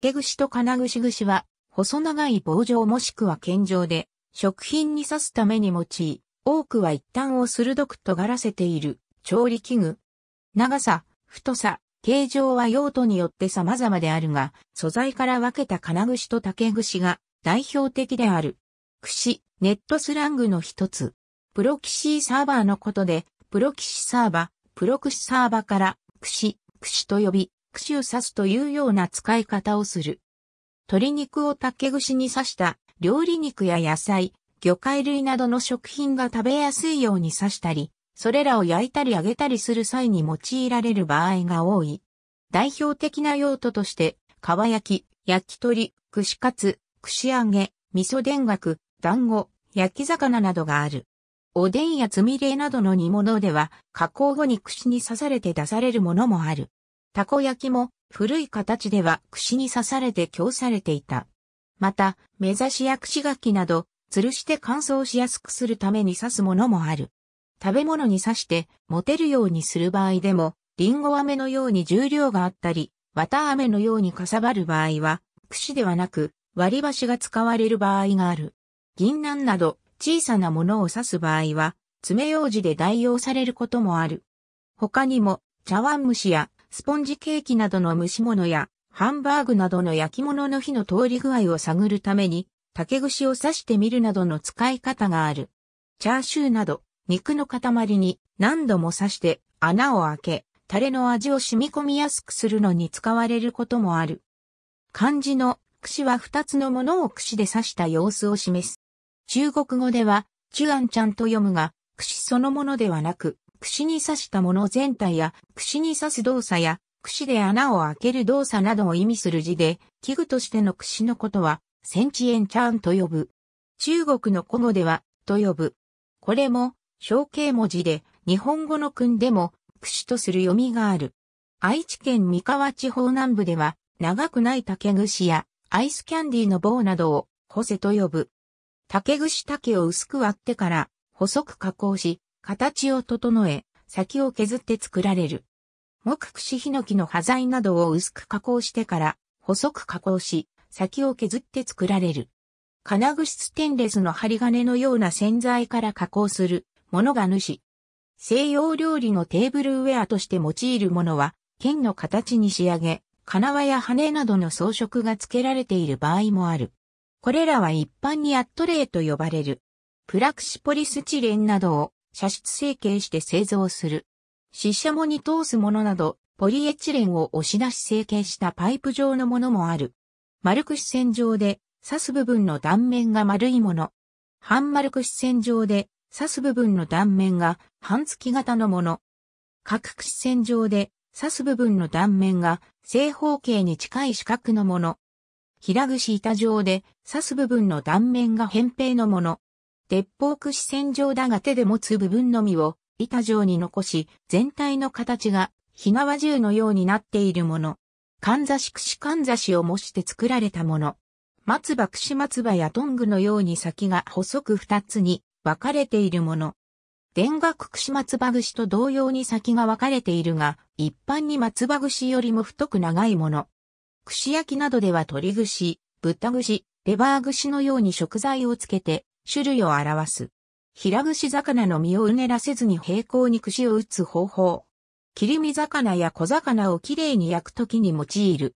竹串と金串串は、細長い棒状もしくは剣状で、食品に刺すために用い、多くは一端を鋭く尖らせている調理器具。長さ、太さ、形状は用途によって様々であるが、素材から分けた金串と竹串が代表的である。串、ネットスラングの一つ。プロキシーサーバーのことで、プロキシサーバ、プロクシサーバから、串、串と呼び、串を刺すというような使い方をする。鶏肉を竹串に刺した料理肉や野菜、魚介類などの食品が食べやすいように刺したり、それらを焼いたり揚げたりする際に用いられる場合が多い。代表的な用途として、皮焼き、焼き鳥、串カツ、串揚げ、味噌田楽、団子、焼き魚などがある。おでんやつみれなどの煮物では、加工後に串に刺されて出されるものもある。たこ焼きも古い形では串に刺されて供されていた。また、目指しや串柿など、吊るして乾燥しやすくするために刺すものもある。食べ物に刺して持てるようにする場合でも、リンゴ飴のように重量があったり、綿飴のようにかさばる場合は、串ではなく割り箸が使われる場合がある。銀杏など小さなものを刺す場合は、爪楊枝で代用されることもある。他にも、茶碗蒸しやスポンジケーキなどの蒸し物や、ハンバーグなどの焼き物の火の通り具合を探るために、竹串を刺してみるなどの使い方がある。チャーシューなど、肉の塊に何度も刺して穴を開け、タレの味を染み込みやすくするのに使われることもある。漢字の串は二つのものを串で刺した様子を示す。中国語では、チュアンちゃんと読むが、串そのものではなく、串に刺したもの全体や、串に刺す動作や、串で穴を開ける動作などを意味する字で、器具としての串のことは、センチエンチャーンと呼ぶ。中国の古語では、と呼ぶ。これも、象形文字で、日本語の訓でも、串とする読みがある。愛知県三河地方南部では、長くない竹串や、アイスキャンディーの棒などを、ホセと呼ぶ。竹串竹を薄く割ってから、細く加工し、形を整え、先を削って作られる。木櫛ヒノキの端材などを薄く加工してから、細く加工し、先を削って作られる。金具ステンレスの針金のような洗剤から加工するものが主。西洋料理のテーブルウェアとして用いるものは、剣の形に仕上げ、金輪や羽などの装飾が付けられている場合もある。これらは一般にアットレイと呼ばれる。プラクシポリスチレンなどを射出成形して製造する。死者もに通すものなど、ポリエチレンを押し出し成形したパイプ状のものもある。丸く視線上で、刺す部分の断面が丸いもの。半丸く視線上で、刺す部分の断面が半月型のもの。角く視線上で、刺す部分の断面が正方形に近い四角のもの。平串板状で刺す部分の断面が扁平のもの。鉄砲串線状だが手で持つ部分のみを板状に残し、全体の形が日縄銃のようになっているもの。かんざし串かんざしを模して作られたもの。松葉串松葉やトングのように先が細く二つに分かれているもの。田楽串松葉串と同様に先が分かれているが、一般に松葉串よりも太く長いもの。串焼きなどでは鶏串、豚串、レバー串のように食材をつけて種類を表す。平串魚の身をうねらせずに平行に串を打つ方法。切り身魚や小魚をきれいに焼くときに用いる。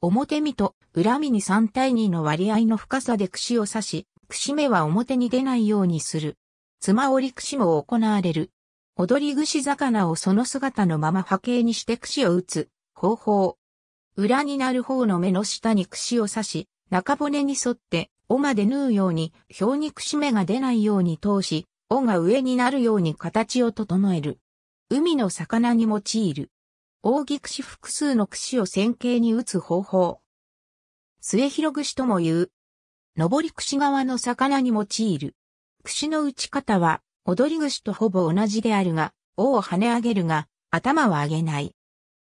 表身と裏身に3対2の割合の深さで串を刺し、串目は表に出ないようにする。つま折り串も行われる。踊り串魚をその姿のまま波形にして串を打つ方法。裏になる方の目の下に串を刺し、中骨に沿って尾まで縫うように、表に串し目が出ないように通し、尾が上になるように形を整える。海の魚に用いる。扇串複数の串を線形に打つ方法。末広串とも言う。上り串側の魚に用いる。串の打ち方は、踊り串とほぼ同じであるが、尾を跳ね上げるが、頭は上げない。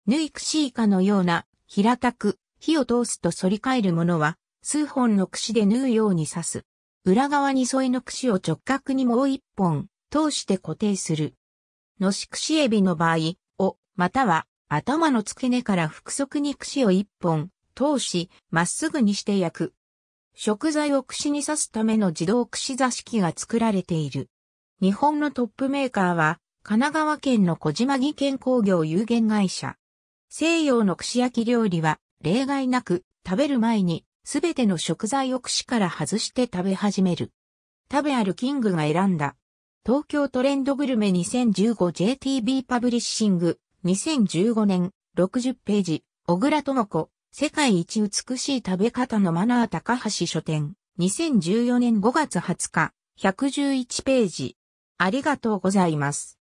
縫い串以下のような、平たく、火を通すと反り返るものは、数本の櫛で縫うように刺す。裏側に添えの櫛を直角にもう一本通して固定する。のし櫛エビの場合、を、または頭の付け根から腹側に櫛を一本通し、まっすぐにして焼く。食材を串に刺すための自動串座敷が作られている。日本のトップメーカーは、神奈川県の小島技研工業有限会社。西洋の串焼き料理は、例外なく、食べる前に、すべての食材を串から外して食べ始める。食べあるキングが選んだ。東京トレンドグルメ 2015JTB パブリッシング2015年60ページ小倉智子世界一美しい食べ方のマナー高橋書店2014年5月20日111ページありがとうございます。